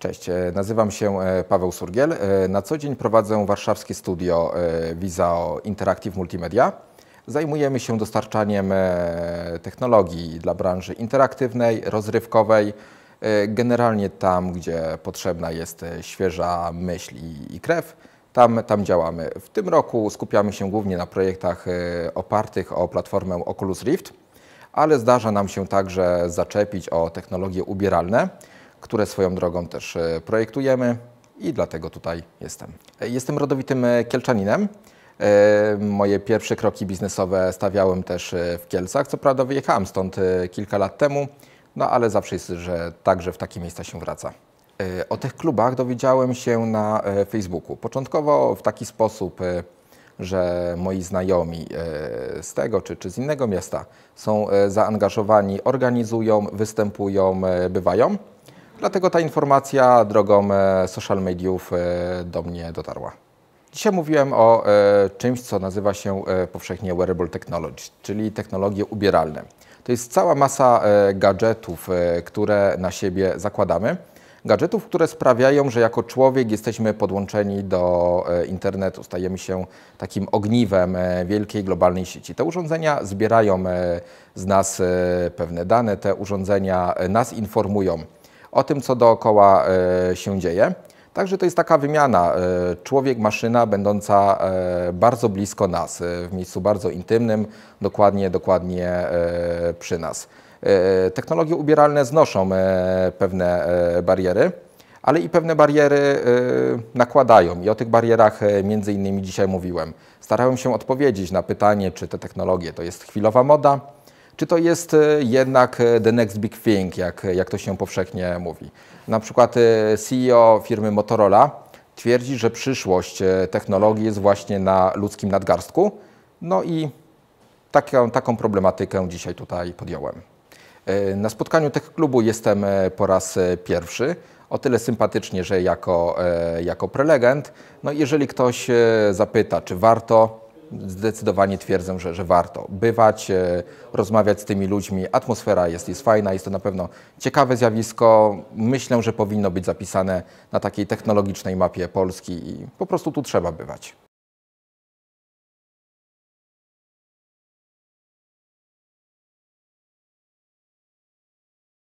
Cześć, e, nazywam się e, Paweł Surgiel. E, na co dzień prowadzę warszawskie studio Visao Interactive Multimedia. Zajmujemy się dostarczaniem technologii dla branży interaktywnej, rozrywkowej, generalnie tam, gdzie potrzebna jest świeża myśl i krew. Tam, tam działamy. W tym roku skupiamy się głównie na projektach opartych o platformę Oculus Rift, ale zdarza nam się także zaczepić o technologie ubieralne które swoją drogą też e, projektujemy i dlatego tutaj jestem. E, jestem rodowitym e, Kielczaninem. Moje pierwsze kroki biznesowe stawiałem też w Kielcach. Co prawda wyjechałem stąd kilka lat temu, no ale zawsze jest, że także w takie miejsca się wraca. O tych klubach dowiedziałem się na Facebooku. Początkowo w taki sposób, że moi znajomi z tego czy, czy z innego miasta są zaangażowani, organizują, występują, bywają. Dlatego ta informacja drogą e, social mediów e, do mnie dotarła. Dzisiaj mówiłem o e, czymś, co nazywa się powszechnie wearable technology, czyli technologie ubieralne. To jest cała masa gadżetów, które na siebie zakładamy. Gadżetów, które sprawiają, że jako człowiek jesteśmy podłączeni do internetu, stajemy się takim ogniwem wielkiej globalnej sieci. Te urządzenia zbierają z nas pewne dane, te urządzenia nas informują o tym, co dookoła e, się dzieje. Także to jest taka wymiana e, człowiek-maszyna będąca e, bardzo blisko nas, w miejscu bardzo intymnym, dokładnie, dokładnie przy nas. Technologie ubieralne znoszą pewne bariery, ale i pewne bariery nakładają i o tych barierach między innymi dzisiaj mówiłem. Starałem się odpowiedzieć na pytanie, czy te technologie to jest chwilowa moda, czy to jest e, jednak e, the next big thing, jak, e, jak to się powszechnie mówi? Na przykład CEO firmy Motorola twierdzi, że przyszłość technologii jest właśnie na ludzkim nadgarstku. No i taką, taką problematykę dzisiaj tutaj podjąłem. Na spotkaniu Tech Klubu jestem po raz pierwszy. O tyle sympatycznie, że jako, jako prelegent. No jeżeli ktoś zapyta, czy warto, zdecydowanie twierdzę, że, że warto bywać, e, rozmawiać z tymi ludźmi. Atmosfera jest, jest fajna, jest to na pewno ciekawe zjawisko. Myślę, że powinno być zapisane na takiej technologicznej mapie Polski i po prostu tu trzeba bywać.